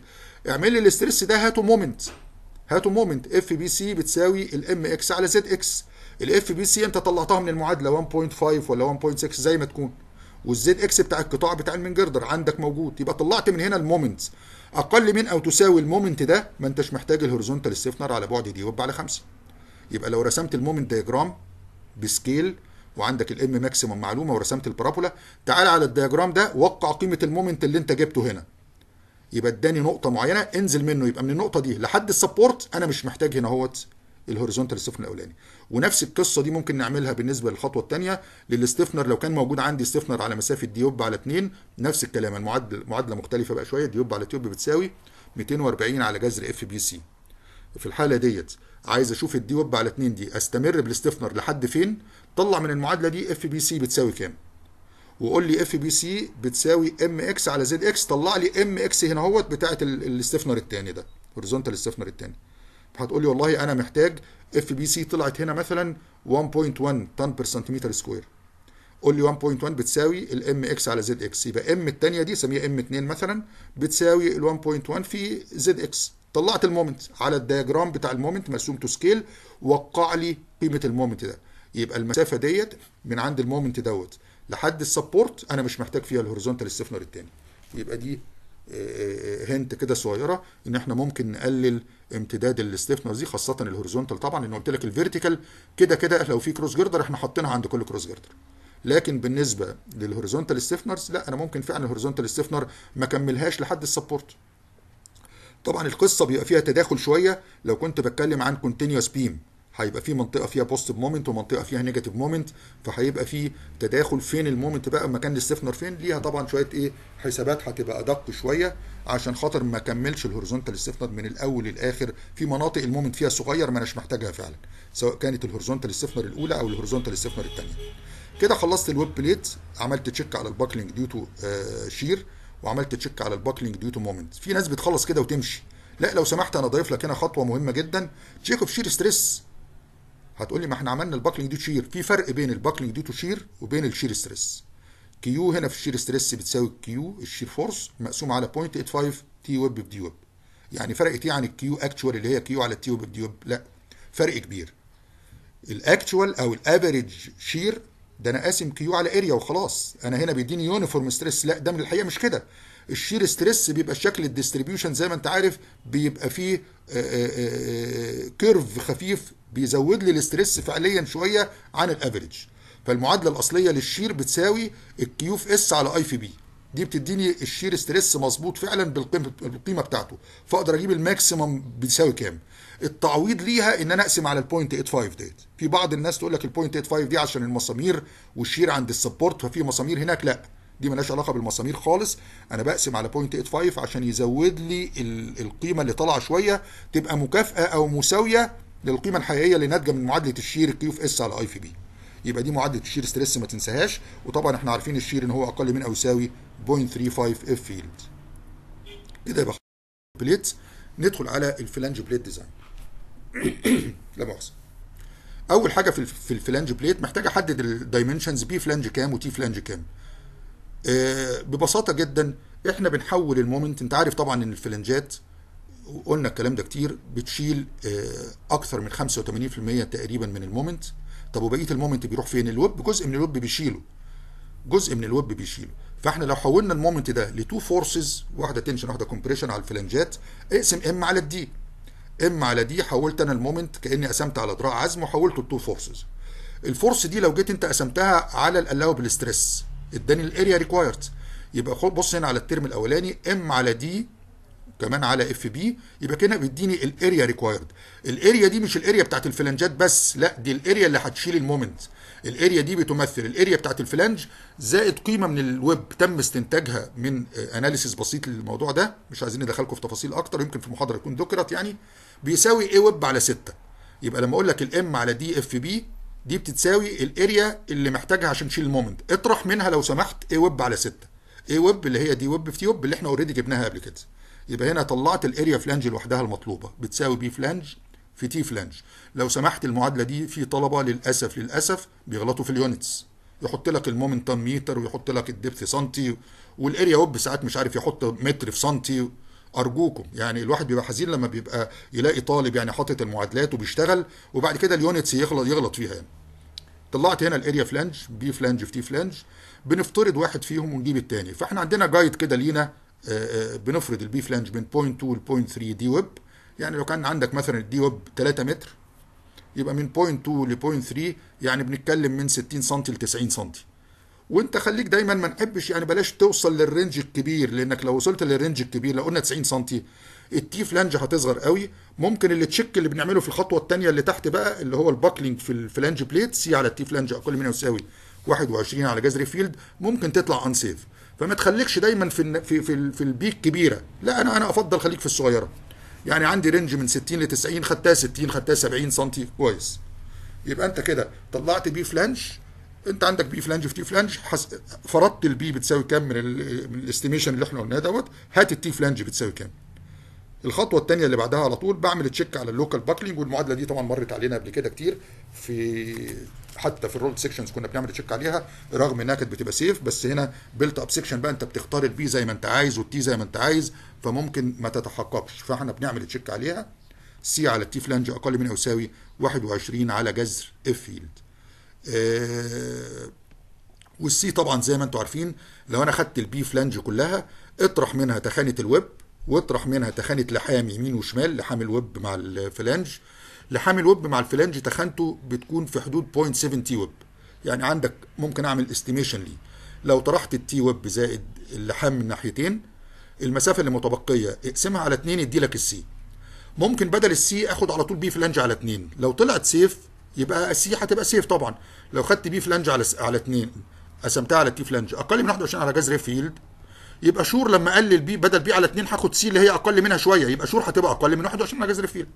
A: اعمل لي الاسترس ده هاته مومنت هاته مومنت اف بي سي بتساوي الام اكس على زد اكس الاف بي سي انت طلعتها من المعادله 1.5 ولا 1.6 زي ما تكون والزد اكس بتاع القطاع بتاع المنجردر عندك موجود يبقى طلعت من هنا المومنت اقل من او تساوي المومنت ده ما انتش محتاج الهوريزونتال ستيفنر على بعد يوب على خمسه يبقى لو رسمت المومنت دايجرام بسكيل وعندك الام ماكسيموم معلومه ورسمت البارابولا تعال على الدياجرام ده وقع قيمه المومنت اللي انت جبته هنا يبقى اداني نقطه معينه انزل منه يبقى من النقطه دي لحد السبورت انا مش محتاج هنا اهوت الهوريزونتال السفن الاولاني ونفس القصه دي ممكن نعملها بالنسبه للخطوه الثانيه للاستفنر لو كان موجود عندي استفنر على مسافه ديوب على 2 نفس الكلام المعادله معادله مختلفه بقى شويه ديوب على تيوب بتساوي 240 على جذر اف بي سي في الحاله ديت عايز اشوف الدي ويب على 2 دي استمر بالاستفنر لحد فين طلع من المعادله دي اف بي سي بتساوي كام وقول لي اف بي سي بتساوي ام اكس على زد اكس طلع لي ام اكس هنا اهوت بتاعه الاستفنر الثاني ده هوريزونتال استفنر الثاني هتقول لي والله انا محتاج اف بي سي طلعت هنا مثلا 1.1 طن بير سنتيمتر سكوير قول لي 1.1 بتساوي الام اكس على زد اكس يبقى ام الثانيه دي سميها ام 2 مثلا بتساوي ال 1.1 في زد اكس طلعت المومنت على الدياجرام بتاع المومنت مرسوم تو سكيل وقع لي قيمه المومنت ده يبقى المسافه ديت من عند المومنت دوت لحد السبورت انا مش محتاج فيها الهوريزونتال ستيفنر الثاني يبقى دي آه، آه، آه، هنت كده صغيره ان احنا ممكن نقلل امتداد الستيفنر دي خاصه الهوريزونتال طبعا لان قلت لك الفيرتيكال كده كده لو في كروس جردر احنا حاطينها عند كل كروس جردر لكن بالنسبه للهوريزونتال ستيفنرز لا انا ممكن فعلا الهوريزونتال ستيفنر ما كملهاش لحد السبورت طبعا القصه بيبقى فيها تداخل شويه لو كنت بتكلم عن كونتينوس بيم هيبقى في منطقه فيها بوزيتيف مومنت ومنطقه فيها نيجاتيف مومنت فهيبقى في تداخل فين المومنت بقى مكان الستيفنر فين ليها طبعا شويه ايه حسابات هتبقى ادق شويه عشان خاطر ما اكملش الهوريزونتال ستيفنر من الاول للاخر في مناطق المومنت فيها صغير ما اناش محتاجها فعلا سواء كانت الهوريزونتال ستيفنر الاولى او الهوريزونتال ستيفنر الثانيه كده خلصت الويب بليت عملت تشيك على الباكلينج ديو تو شير وعملت تشيك على الباكلينج ديوتو مومنت في ناس بتخلص كده وتمشي لا لو سمحت انا ضايف لك هنا خطوه مهمه جدا تشيك اوف شير ستريس هتقول لي ما احنا عملنا الباكلينج ديوتو شير في فرق بين الباكلينج ديوتو شير وبين الشير ستريس كيو هنا في الشير ستريس بتساوي كيو الشير فورس مقسوم على 0.85 تي ويب في دي ويب يعني فرقت ايه عن الكيو اكتشوال اللي هي كيو على التي ويب في دي ويب لا فرق كبير الاكتشوال او الافريج شير ده انا قاسم كيو على اريا وخلاص انا هنا بيديني يونيفورم ستريس لا ده من الحقيقه مش كده الشير ستريس بيبقى شكل الديستريبيوشن زي ما انت عارف بيبقى فيه كيرف آه، آه، آه، خفيف بيزود لي الاستريس فعليا شويه عن الافريج فالمعادله الاصليه للشير بتساوي الكيو في اس على اي في بي دي بتديني الشير ستريس مظبوط فعلا بالقيمه بتاعته فاقدر اجيب الماكسيمم بيساوي كام التعويض ليها ان انا اقسم على البوينت 85 ديت في بعض الناس تقول لك البوينت 85 دي عشان المسامير والشير عند السبورت ففي مسامير هناك لا دي ملهاش علاقه بالمسامير خالص انا بقسم على بوينت 85 عشان يزود لي القيمه اللي طالعه شويه تبقى مكافاه او مساويه للقيمه الحقيقيه اللي ناتجه من معادله الشير الكيو في اس على اي في بي يبقى دي معادله الشير ستريس ما تنساهاش وطبعا احنا عارفين الشير ان هو اقل من او يساوي 0.35 اف فيلد كده يبقى بليت ندخل على الفلانج بليت ديزاين لا مؤاخذه اول حاجه في في الفلانج بليت محتاج احدد الدايمنشنز بي فلانج كام وتي فلانج كام آه، ببساطه جدا احنا بنحول المومنت انت عارف طبعا ان الفلنجات وقلنا الكلام ده كتير بتشيل آه، اكثر من 85% تقريبا من المومنت طب وبقيه المومنت بيروح فين الويب جزء من الويب بيشيله جزء من الويب بيشيله فاحنا لو حولنا المومنت ده لتو فورسز واحده تنشن واحده كومبريشن على الفلنجات اقسم ام على الدي ام على دي حولت انا المومنت كاني قسمت على ذراع عزم وحولته لتو فورسز الفورس دي لو جيت انت قسمتها على الالاوبل ستريس اداني الاريا ريكوايرد يبقى خد بص هنا على الترم الاولاني ام على دي كمان على اف بي يبقى كده بيديني الاريا ريكوايرد الاريا دي مش الاريا بتاعت الفلنجات بس لا دي الاريا اللي هتشيل المومنت الاريا دي بتمثل الاريا بتاعت الفلنج زائد قيمه من الويب تم استنتاجها من اناليسيس آه، بسيط للموضوع ده مش عايزين ندخلكم في تفاصيل اكتر يمكن في محاضره يكون ذكرت يعني بيساوي ايه ويب على 6 يبقى لما اقول لك الام على دي اف بي دي بتتساوي الاريا اللي محتاجها عشان تشيل المومنت اطرح منها لو سمحت ايه ويب على 6 ايه ويب اللي هي دي ويب في ويب اللي احنا اوريدي جبناها قبل كده يبقى هنا طلعت الاريا فلانج لوحدها المطلوبه بتساوي بي فلانج في تي فلانج لو سمحت المعادله دي في طلبه للاسف للاسف بيغلطوا في اليونتس يحط لك المومنتم متر ويحط لك الدبث سنتي والاريا ويب ساعات مش عارف يحط متر في سنتي ارجوكم يعني الواحد بيبقى حزين لما بيبقى يلاقي طالب يعني حاطط المعادلات وبيشتغل وبعد كده اليونتس يغلط يغلط فيها يعني. طلعت هنا الاريا فلانج بي فلانج في تي فلانج بنفترض واحد فيهم ونجيب الثاني فاحنا عندنا جايد كده لينا آه، آه، بنفرض البي فلانج من بوينت 2 لبوينت 3 دي ويب يعني لو كان عندك مثلا الدي ويب 3 متر يبقى من بوينت 2 لبوينت 3 يعني بنتكلم من 60 سم ل 90 سم وانت خليك دايما ما نحبش يعني بلاش توصل للرينج الكبير لانك لو وصلت للرينج الكبير لو قلنا 90 سم التي فلانج هتصغر قوي ممكن اللي تشك اللي بنعمله في الخطوه الثانيه اللي تحت بقى اللي هو الباكلينج في الفلانج بليت سي على التي فلانج اقل من يساوي 21 على جذر فيلد ممكن تطلع انسيف فما تخليكش دايما في في في, في البيك كبيره لا انا انا افضل خليك في الصغيره يعني عندي رينج من 60 ل 90 خدتها 60 خدتها 70 سم كويس يبقى انت كده طلعت بي فلانش انت عندك بي فلانج في تي فلانج حس... فرضت البي بتساوي كام من, ال... من الاستيميشن اللي احنا قلناه دوت هات التي فلانج بتساوي كام الخطوه الثانيه اللي بعدها على طول بعمل تشيك على اللوكال باكلينج والمعادله دي طبعا مرت علينا قبل كده كتير في حتى في الرول سيكشنز كنا بنعمل تشيك عليها رغم انها كانت بتبقى سيف بس هنا بيلت اب سيكشن بقى انت بتختار البي زي ما انت عايز والتي زي ما انت عايز فممكن ما تتحققش فاحنا بنعمل تشيك عليها سي على التي فلانج اقل من او يساوي 21 على جذر اف فيلد آه، والسي طبعا زي ما انتم عارفين لو انا خدت البي فلانج كلها اطرح منها تخانه الويب واطرح منها تخانه لحام يمين وشمال لحام الويب مع الفلانج لحام الويب مع الفلانج تخانته بتكون في حدود 0.70 ويب يعني عندك ممكن اعمل استيميشن ليه لو طرحت التي ويب زائد اللحام من ناحيتين المسافه اللي متبقيه اقسمها على 2 يدي لك السي ممكن بدل السي اخد على طول بي فلانج على 2 لو طلعت سيف يبقى السي هتبقى سيف طبعا لو خدت بي فلانج على على 2 قسمتها على تي فلانج اقل من 21 على جذر فيلد يبقى شور لما اقلل بي بدل بي على 2 هاخد سي اللي هي اقل منها شويه يبقى شور هتبقى اقل من 21 على جذر فيلد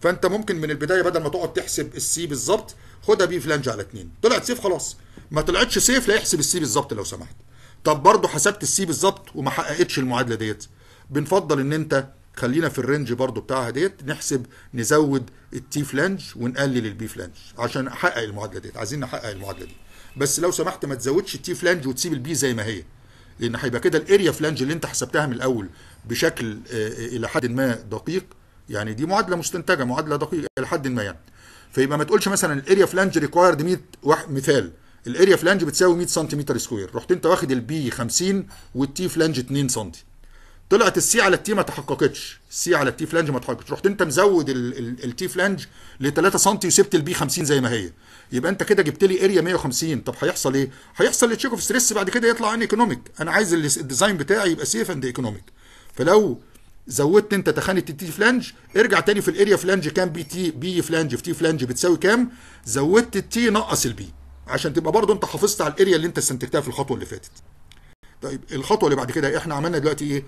A: فانت ممكن من البدايه بدل ما تقعد تحسب السي بالظبط خدها بي فلانج على 2 طلعت سيف خلاص ما طلعتش سيف لا يحسب السي بالظبط لو سمحت طب برضه حسبت السي بالظبط وما حققتش المعادله ديت بنفضل ان انت خلينا في الرينج برضو بتاعها ديت نحسب نزود التي فلانج ونقلل البي فلانج عشان احقق المعادله ديت عايزين نحقق المعادله دي بس لو سمحت ما تزودش التي فلانج وتسيب البي زي ما هي لان هيبقى كده الاريا فلانج اللي انت حسبتها من الاول بشكل آه، آه، الى حد ما دقيق يعني دي معادله مستنتجه معادله دقيقه الى حد ما يعني فيبقى ما تقولش مثلا الاريا فلانج ريكوايرد 100 مثال الاريا فلانج بتساوي 100 سم سكوير رحت انت واخد البي 50 والتي فلانج 2 سم طلعت السي على التي ما تحققتش السي على التي فلانج ما تحققتش رحت انت مزود التي فلانج ل 3 سم وسبت البي 50 زي ما هي يبقى انت كده جبت لي اريا 150 طب هيحصل ايه هيحصل التشيك اوف ستريس بعد كده يطلع ان ايكونوميك انا عايز الديزاين بتاعي يبقى سيف اند ايكونوميك فلو زودت انت تخانه التي فلانج ارجع تاني في الاريا فلانج كام بي تي بي فلانج في تي فلانج بتساوي كام زودت التي نقص البي عشان تبقى برضه انت حافظت على الاريا اللي انت استنتجتها في الخطوه اللي فاتت طيب الخطوه اللي بعد كده احنا عملنا دلوقتي ايه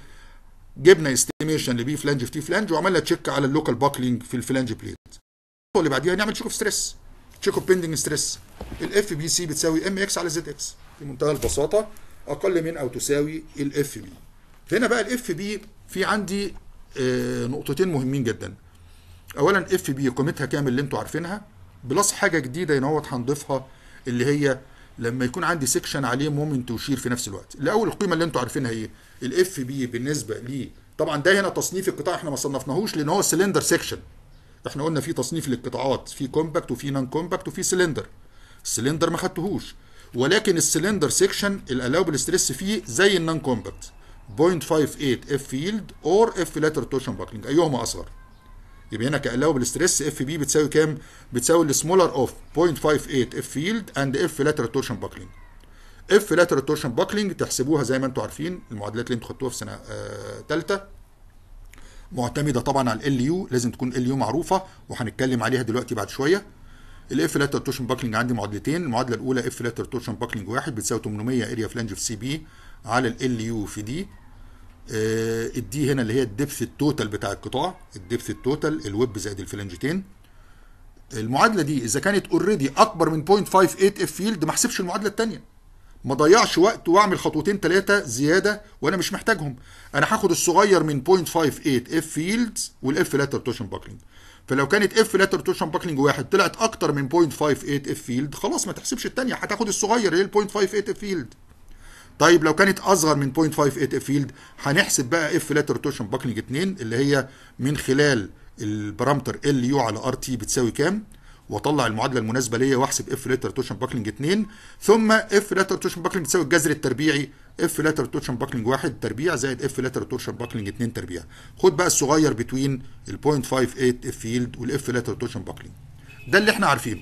A: جبنا استيميشن لبي فلانج في تي فلانج وعملنا تشيك على اللوكال باكلينج في الفلانج بليت اللي بعديها نعمل تشيك اوف ستريس تشيك اوف بيندنج ستريس الاف بي سي بتساوي ام اكس على زد اكس بمنتهى البساطه اقل من او تساوي الاف بي هنا بقى الاف بي في عندي آه، نقطتين مهمين جدا اولا اف بي قيمتها كام اللي انتوا عارفينها بلس حاجه جديده هنا هنضيفها اللي هي لما يكون عندي سيكشن عليه مومنت وشير في نفس الوقت الاول القيمه اللي انتم عارفينها ايه الاف بي بالنسبه ل طبعا ده هنا تصنيف القطاع احنا ما صنفناهوش لان هو سلندر سيكشن احنا قلنا في تصنيف للقطاعات في كومباكت وفي نون كومباكت وفي سلندر السلندر ما خدتهوش ولكن السلندر سيكشن الالاوبل ستريس فيه زي النون كومباكت 0.58 اف فيلد اور اف لاتر توشن باكلينج ايهما اصغر يبقى هنا لو بالستريس اف بي بتساوي كام؟ بتساوي السمولر اوف 0.58 اف فيلد اند اف لاترال تورشن باكلينج. اف لاترال تورشن باكلينج تحسبوها زي ما انتم عارفين المعادلات اللي انتم خدتوها في سنه ثالثه آه، معتمده طبعا على ال يو لازم تكون ال يو معروفه وهنتكلم عليها دلوقتي بعد شويه. الاف لاترال تورشن باكلينج عندي معادلتين المعادله الاولى اف لاترال تورشن باكلينج واحد بتساوي 800 اريا فلانج في سي بي على ال يو في دي آه، الدي هنا اللي هي الدبث التوتال بتاع القطاع الدبث التوتال الويب زائد الفلنجتين المعادله دي اذا كانت اوريدي اكبر من 0.58 اف فيلد ما احسبش المعادله الثانيه ما ضيعش وقت واعمل خطوتين ثلاثه زياده وانا مش محتاجهم انا هاخد الصغير من 0.58 اف فيلدز والاف لاتر توشن باكلينج فلو كانت اف لاتر توشن باكلينج واحد طلعت اكتر من 0.58 اف فيلد خلاص ما تحسبش الثانيه هتاخد الصغير اللي هي 0.58 اف فيلد طيب لو كانت اصغر من 0.58 اف فيلد هنحسب بقى اف لاتر روتيشن باكلنج 2 اللي هي من خلال البارامتر ال يو على ار تي بتساوي كام واطلع المعادله المناسبه ليا واحسب اف لاتر روتيشن باكلنج 2 ثم اف لاتر روتيشن باكلنج بتساوي الجذر التربيعي اف لاتر روتيشن باكلنج 1 تربيع زائد اف لاتر روتيشن باكلنج 2 تربيع خد بقى الصغير بتوين ال 0.58 اف فيلد والاف لاتر روتيشن باكلنج ده اللي احنا عارفينه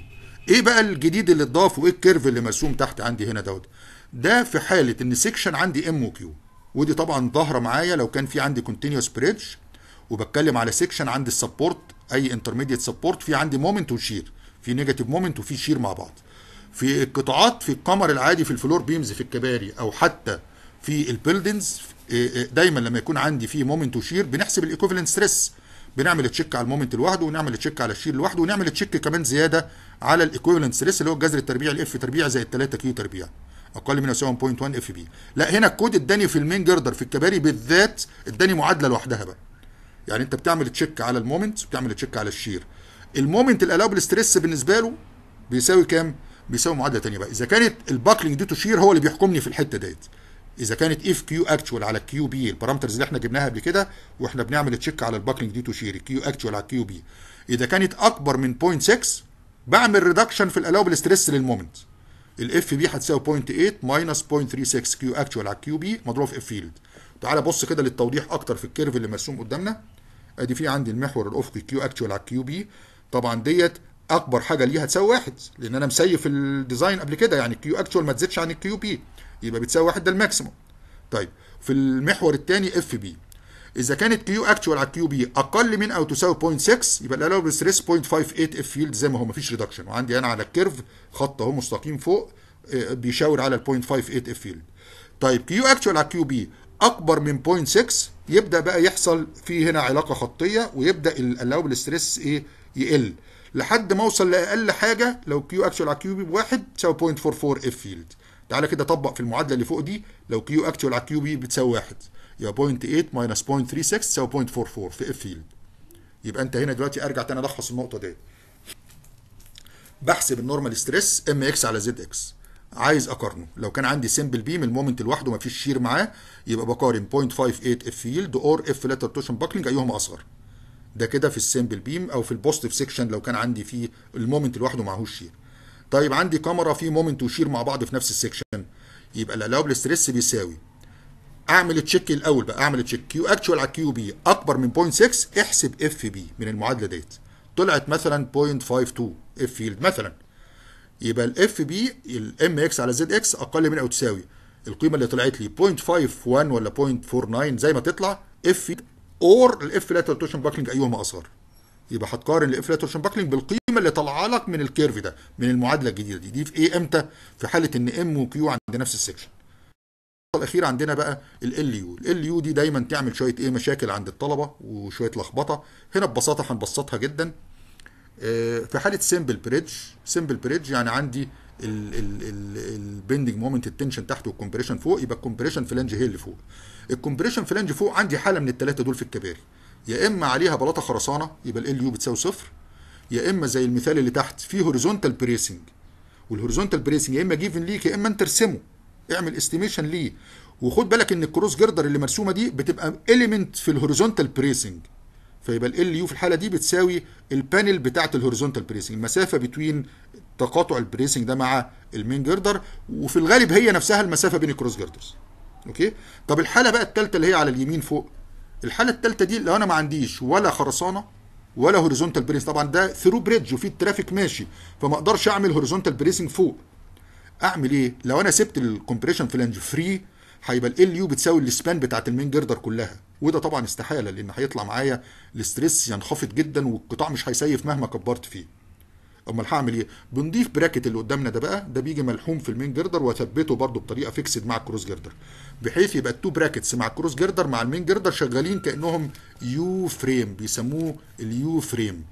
A: ايه بقى الجديد اللي اتضاف وايه الكيرف اللي مرسوم تحت عندي هنا دوت ده في حاله ان سيكشن عندي ام وكيو ودي طبعا ظاهره معايا لو كان في عندي كونتينيوس بريدج وبتكلم على سيكشن عندي السبورت اي انترميديت سبورت في عندي مومنت وشير في نيجاتيف مومنت وفي شير مع بعض في القطاعات في القمر العادي في الفلور بيمز في الكباري او حتى في البيلدنز إيه، إيه، دايما لما يكون عندي في مومنت وشير بنحسب الايكوفالنت ستريس بنعمل تشيك على المومنت لوحده ونعمل تشيك على الشير لوحده ونعمل تشيك كمان زياده على الايكوفالنت ستريس اللي هو الجذر التربيعي الاف تربيع زائد 3 كيو تربيع اقل من يساوي 1.1 اف بي لا هنا الكود اداني في المين جردر في الكباري بالذات اداني معادله لوحدها بقى يعني انت بتعمل تشيك على المومنت بتعمل تشيك على الشير المومنت الالاوبل ستريس بالنسبه له بيساوي كام بيساوي معادله ثانيه بقى اذا كانت الباكلينج دي تو شير هو اللي بيحكمني في الحته ديت اذا كانت اف كيو اكتشوال على كيو بي البارامترز اللي احنا جبناها قبل كده واحنا بنعمل تشيك على الباكلينج دي تو شير كيو اكتشوال على كيو بي اذا كانت اكبر من 0.6 بعمل ريدكشن في الالاوبل ستريس للمومنت الاف بي هتساوي 0.8 ماينس 0.36 كيو اكتشوال على الكيو بي مضروب في اف فيلد تعالى بص كده للتوضيح اكتر في الكيرف اللي مرسوم قدامنا ادي في عندي المحور الافقي كيو اكتشوال على الكيو بي طبعا ديت اكبر حاجه ليها تساوي واحد لان انا مسيف الديزاين قبل كده يعني الكيو اكتشوال ما تزيدش عن الكيو بي يبقى بتساوي واحد ده الماكسيموم طيب في المحور الثاني اف بي اذا كانت كيو اكتشوال على كيو بي اقل من او تساوي 0.6 يبقى الالوبل ستريس 0.58 اف فيلد زي ما هو مفيش ريدكشن وعندي انا على الكيرف خط اهو مستقيم فوق آه، بيشاور على ال 0.58 اف فيلد طيب كيو اكتشوال على كيو بي اكبر من 0.6 يبدا بقى يحصل في هنا علاقه خطيه ويبدا الالوبل ستريس ايه يقل لحد ما اوصل لاقل حاجه لو كيو اكتشوال على كيو بي بواحد تساوي 0.44 اف فيلد تعالى كده طبق في المعادله اللي فوق دي لو كيو اكتشوال على كيو بي بتساوي واحد يبقى 0.8 ماينس 0.36 تساوي 0.44 في اف فيلد يبقى انت هنا دلوقتي ارجع تاني الخص النقطه دي بحسب النورمال ستريس ام اكس على زد اكس عايز اقارنه لو كان عندي سمبل بيم المومنت لوحده ما فيش شير معاه يبقى بقارن 0.58 اف فيلد اور اف لتر توشن باكلينج ايهما اصغر ده كده في السمبل بيم او في البوزيتيف سيكشن لو كان عندي فيه المومنت لوحده معهوش شير طيب عندي كاميرا فيه مومنت وشير مع بعض في نفس السيكشن يبقى الالاوبل ستريس بيساوي اعمل تشيك الاول بقى اعمل تشيك كيو اكشوال على كيو بي اكبر من 0.6 احسب اف بي من المعادله ديت طلعت مثلا 0.52 اف يلد مثلا يبقى الاف بي الام اكس على زد اكس اقل من او تساوي القيمه اللي طلعت لي 0.51 ولا 0.49 زي ما تطلع اف اور الاف لاتر توشن باكلينج ايهما اصغر يبقى هتقارن الاف لاتر توشن باكلينج بالقيمه اللي طالعه لك من الكيرف ده من المعادله الجديده دي دي في ايه امتى في حاله ان ام وكيو عند نفس السكشن الاخير عندنا بقى ال يو ال يو دي دايما تعمل شويه ايه مشاكل عند الطلبه وشويه لخبطه هنا ببساطه هنبسطها جدا آه، في حاله سمبل بريدج سمبل بريدج يعني عندي البندنج مومنت التنشن تحت والكمبريشن فوق يبقى الكمبريشن فلانج هي اللي فوق الكمبريشن فلانج فوق عندي حاله من الثلاثه دول في الكباري يا اما عليها بلاطه خرسانه يبقى ال يو بتساوي صفر يا اما زي المثال اللي تحت في هوريزونتال بريسنج والهوريزونتال بريسنج يا اما جيفن ليك يا اما انت ارسمه اعمل استيميشن ليه وخد بالك ان الكروس جردر اللي مرسومه دي بتبقى اليمنت في الهوريزونتال بريسنج فيبقى ال يو في الحاله دي بتساوي البانل بتاعه الهوريزونتال بريسنج المسافه بين تقاطع البريسنج ده مع المين جردر وفي الغالب هي نفسها المسافه بين الكروس جردرز اوكي طب الحاله بقى الثالثه اللي هي على اليمين فوق الحاله الثالثه دي لو انا ما عنديش ولا خرسانه ولا هوريزونتال بريس طبعا ده ثرو بريدج وفي الترافيك ماشي فما اقدرش اعمل هوريزونتال بريسنج فوق اعمل ايه لو انا سبت الكومبريشن فلانج فري هيبقى ال يو بتساوي السبان بتاعه المين جردر كلها وده طبعا استحاله لان هيطلع معايا الاستريس ينخفض جدا والقطاع مش هيسيف مهما كبرت فيه امال هعمل ايه بنضيف براكت اللي قدامنا ده بقى ده بيجي ملحوم في المين جردر واثبته برضه بطريقه فيكسد مع الكروس جردر بحيث يبقى التو براكتس مع الكروس جردر مع المين جردر شغالين كانهم يو فريم بيسموه اليو فريم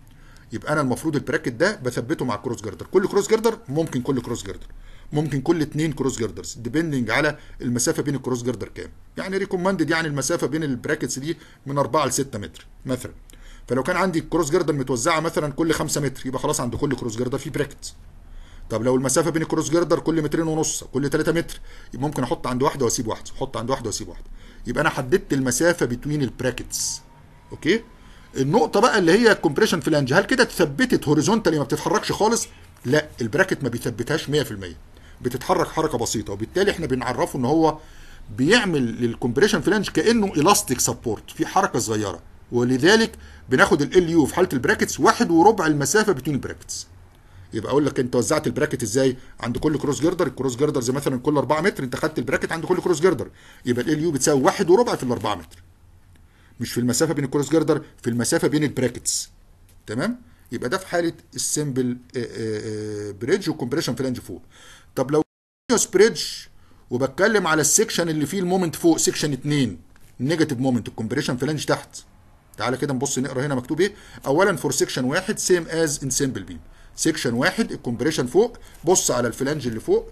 A: يبقى انا المفروض البراكت ده بثبته مع الكروس جردر كل كروس جردر ممكن كل كروس جردر ممكن كل اثنين كروس جردرز ديبندنج على المسافه بين الكروس جردر كام يعني ريكومندد يعني المسافه بين البراكتس دي من 4 ل 6 متر مثلا فلو كان عندي الكروس جردر متوزعه مثلا كل 5 متر يبقى خلاص عند كل كروس جردر في براكتس طب لو المسافه بين الكروس جردر كل مترين ونص كل 3 متر يبقى ممكن احط عند واحده واسيب واحده احط عند واحده واسيب واحده يبقى انا حددت المسافه بين البراكتس اوكي النقطه بقى اللي هي الكومبريشن فلانج هل كده اتثبتت هوريزونتالي ما بتتحركش خالص لا البراكت ما بيثبتهاش بتتحرك حركه بسيطه وبالتالي احنا بنعرفه ان هو بيعمل للكمبريشن فلانج كانه الاستيك سبورت في حركه صغيره ولذلك بناخد ال يو في حاله البراكتس واحد وربع المسافه بين البراكتس يبقى اقول لك انت وزعت البراكت ازاي عند كل كروس جردر الكروس جردرز مثلا كل 4 متر انت خدت البراكت عند كل كروس جردر يبقى ال يو بتساوي واحد وربع في ال 4 متر مش في المسافه بين الكروس جردر في المسافه بين البراكتس تمام يبقى ده في حاله السمبل بريدج وكمبريشن فلانج فوق طب لو سبريدج وبتكلم على السكشن اللي فيه المومنت فوق سكشن 2 النيجاتيف مومنت الكومبريشن فلانج تحت تعالى كده نبص نقرا هنا مكتوب ايه اولا فور سكشن واحد سيم از ان سمبل بيم سكشن واحد الكومبريشن فوق بص على الفلانج اللي فوق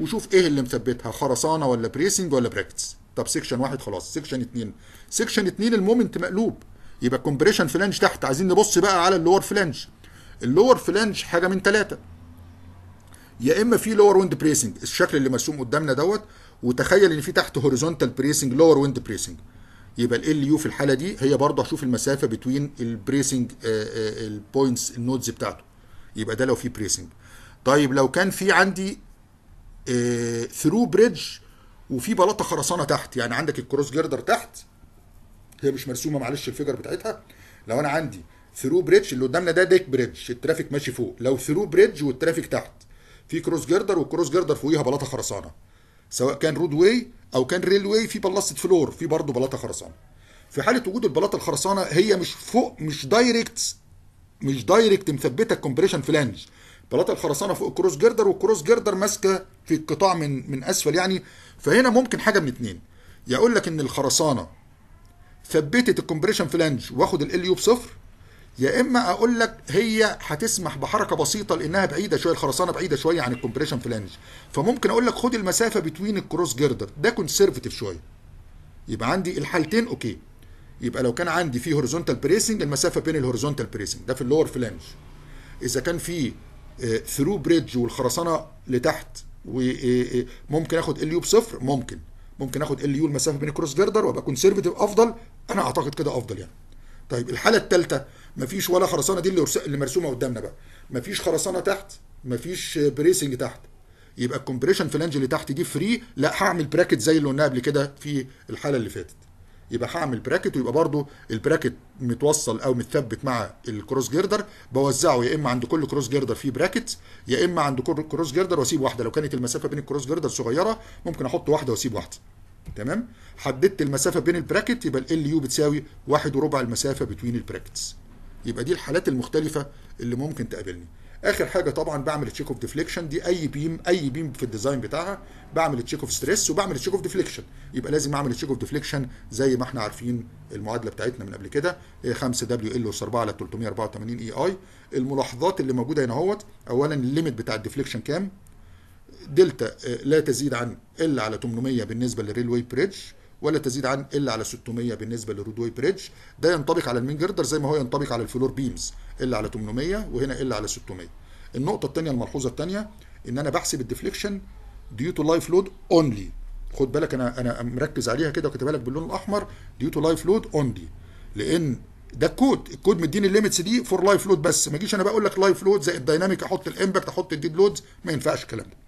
A: وشوف ايه اللي مثبتها خرسانه ولا بريسنج ولا براكتس طب سكشن واحد خلاص سكشن 2 سكشن 2 المومنت مقلوب يبقى الكومبريشن فلانج تحت عايزين نبص بقى على اللور فلانج اللور فلانج حاجه من ثلاثه يا اما في لور ويند بريسنج الشكل اللي مرسوم قدامنا دوت وتخيل ان في تحت هوريزونتال بريسنج لور ويند بريسنج يبقى ال يو في الحاله دي هي برضه هشوف المسافه بتوين البريسنج البوينتس النودز بتاعته يبقى ده لو في بريسنج طيب لو كان في عندي ثرو آه، بريدج وفي بلاطه خرسانه تحت يعني عندك الكروس جيردر تحت هي مش مرسومه معلش الفيجر بتاعتها لو انا عندي ثرو بريدج اللي قدامنا ده ديك بريدج الترافيك ماشي فوق لو ثرو بريدج والترافيك تحت في كروس جردر والكروس جردر فوقيها بلاطه خرسانه سواء كان رود واي او كان ريل واي في بلاصه فلور في برضه بلاطه خرسانه في حاله وجود البلاطه الخرسانه هي مش فوق مش دايركت مش دايركت مثبته الكومبريشن فلانج البلاطه الخرسانه فوق الكروس جردر والكروس جردر ماسكه في القطاع من من اسفل يعني فهنا ممكن حاجه من اتنين يقول لك ان الخرسانه ثبتت الكومبريشن فلانج واخد ال اليو بصفر يا اما اقول لك هي هتسمح بحركه بسيطه لانها بعيده شويه الخرسانه بعيده شويه عن الكومبريشن فلانج فممكن اقول لك خد المسافه بتوين الكروس جيردر ده كونسرفتيف شويه يبقى عندي الحالتين اوكي يبقى لو كان عندي في هوريزونتال بريسنج المسافه بين الهوريزونتال بريسنج ده في اللور فلانج اذا كان في ثرو آه، بريدج والخرسانه لتحت وممكن آه، آه، اخد ال يو بصفر ممكن ممكن اخد ال يو المسافه بين الكروس جيردر وابقى كونسرفتيف افضل انا اعتقد كده افضل يعني طيب الحاله الثالثه مفيش ولا خرسانه دي اللي, مرسومه قدامنا بقى مفيش خرسانه تحت مفيش بريسنج تحت يبقى الكومبريشن فلانج اللي تحت دي فري لا هعمل براكت زي اللي قلناها قبل كده في الحاله اللي فاتت يبقى هعمل براكت ويبقى برضو البراكت متوصل او متثبت مع الكروس جيردر بوزعه يا اما عند كل كروس جيردر فيه براكت يا اما عند كل كروس جيردر واسيب واحده لو كانت المسافه بين الكروس جيردر صغيره ممكن احط واحده واسيب واحده تمام حددت المسافه بين البراكت يبقى ال يو بتساوي واحد وربع المسافه بين البراكتس يبقى دي الحالات المختلفه اللي ممكن تقابلني اخر حاجه طبعا بعمل تشيك اوف ديفليكشن دي اي بيم اي بيم في الديزاين بتاعها بعمل تشيك اوف ستريس وبعمل تشيك اوف ديفليكشن يبقى لازم اعمل تشيك اوف ديفليكشن زي ما احنا عارفين المعادله بتاعتنا من قبل كده 5 دبليو ال اس 4 على 384 اي اي الملاحظات اللي موجوده هنا اهوت اولا الليميت بتاع الديفليكشن كام دلتا إيه، لا تزيد عن ال على 800 بالنسبه للريلوي بريدج ولا تزيد عن الا على 600 بالنسبه للرودوي بريدج ده ينطبق على المين جردر زي ما هو ينطبق على الفلور بيمز الا على 800 وهنا الا على 600 النقطه الثانيه الملحوظه الثانيه ان انا بحسب الديفليكشن ديو تو لايف لود اونلي خد بالك انا انا مركز عليها كده وكاتبها لك باللون الاحمر ديو تو لايف لود اونلي لان ده الكود الكود مديني الليميتس دي فور لايف لود بس ما جيش انا بقول لك لايف لود زائد دايناميك احط الامباكت احط الديد لودز ما ينفعش الكلام ده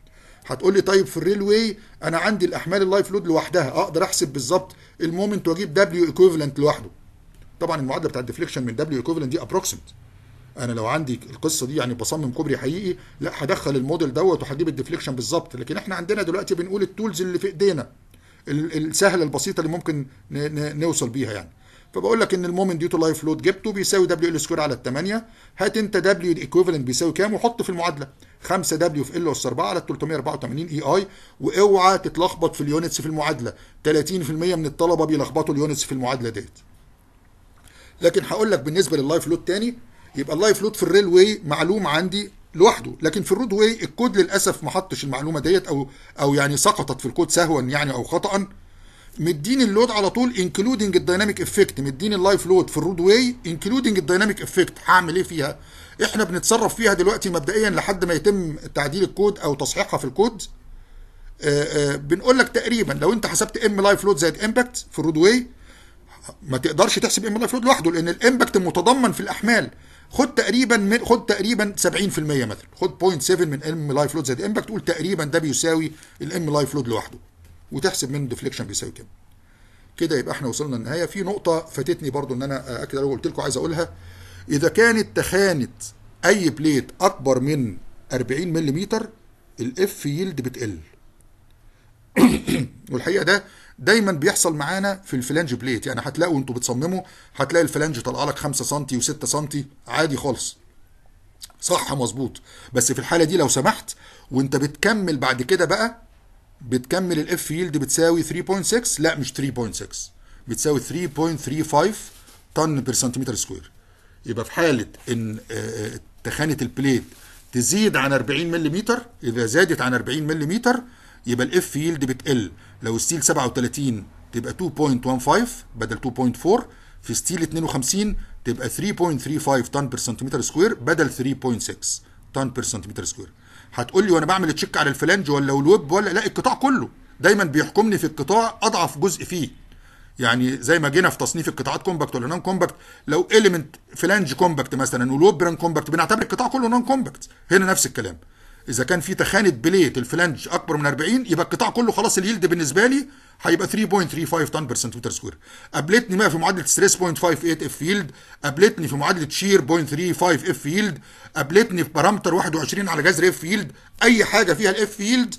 A: هتقول لي طيب في الريل واي انا عندي الاحمال اللايف لود لوحدها اقدر احسب بالظبط المومنت واجيب دبليو ايكوفلنت لوحده طبعا المعادله بتاع الديفليكشن من دبليو ايكوفلنت دي ابروكسيمت انا لو عندي القصه دي يعني بصمم كوبري حقيقي لا هدخل الموديل دوت وهجيب الديفليكشن بالظبط لكن احنا عندنا دلوقتي بنقول التولز اللي في ايدينا السهله البسيطه اللي ممكن نوصل بيها يعني فبقول لك ان المومنت ديو تو لايف لود جبته بيساوي دبليو ال سكوير على 8 هات انت دبليو الايكويفالنت بيساوي كام وحط في المعادله 5 دبليو في ال اس 4 على 384 اي اي واوعى تتلخبط في اليونتس في المعادله 30% من الطلبه بيلخبطوا اليونتس في المعادله ديت لكن هقول لك بالنسبه لللايف لود تاني يبقى اللايف لود في الريل واي معلوم عندي لوحده لكن في الرود واي الكود للاسف ما حطش المعلومه ديت او او يعني سقطت في الكود سهوا يعني او خطا مديني اللود على طول انكلودنج الدايناميك افكت مديني اللايف لود في الرود واي انكلودنج الدايناميك افكت هعمل ايه فيها احنا بنتصرف فيها دلوقتي مبدئيا لحد ما يتم تعديل الكود او تصحيحها في الكود آه، آه، بنقول لك تقريبا لو انت حسبت ام لايف لود زائد امباكت في الرود واي ما تقدرش تحسب ام لايف لود لوحده لان الامباكت متضمن في الاحمال خد تقريبا خد تقريبا 70% مثلا خد 0.7 من ام لايف لود زائد امباكت قول تقريبا ده بيساوي الام لايف لود لوحده وتحسب منه الديفليكشن بيساوي كام كده يبقى احنا وصلنا للنهايه في نقطه فاتتني برضو ان انا اكد عليها قلت لكم عايز اقولها اذا كانت تخانه اي بليت اكبر من 40 ملم الاف يلد بتقل والحقيقه ده دايما بيحصل معانا في الفلانج بليت يعني هتلاقوا انتوا بتصمموا هتلاقي الفلانج طالعه لك 5 سم و6 سم عادي خالص صح مظبوط بس في الحاله دي لو سمحت وانت بتكمل بعد كده بقى بتكمل الاف يلد بتساوي 3.6 لا مش 3.6 بتساوي 3.35 طن بير سنتيمتر سكوير يبقى في حاله ان آه، آه، تخانه البليت تزيد عن 40 ملم اذا زادت عن 40 ملم يبقى الاف يلد بتقل لو ستيل 37 تبقى 2.15 بدل 2.4 في ستيل 52 تبقى 3.35 طن بير سنتيمتر سكوير بدل 3.6 طن بير سنتيمتر سكوير هتقول لي وانا بعمل تشيك على الفلانج ولا الويب ولا لا القطاع كله دايما بيحكمني في القطاع اضعف جزء فيه يعني زي ما جينا في تصنيف القطاعات كومباكت ولا نون كومباكت لو اليمنت فلانج كومباكت مثلا والويب نون كومباكت بنعتبر القطاع كله نون كومباكت هنا نفس الكلام اذا كان في تخانه بليت الفلانج اكبر من 40 يبقى القطاع كله خلاص اليلد بالنسبه لي هيبقى 3.35 طن بير سنتيمتر سكوير قابلتني بقى في معادله ستريس 0.58 اف يلد قابلتني في معادله شير 0.35 اف يلد قابلتني في بارامتر 21 على جذر اف يلد اي حاجه فيها الاف يلد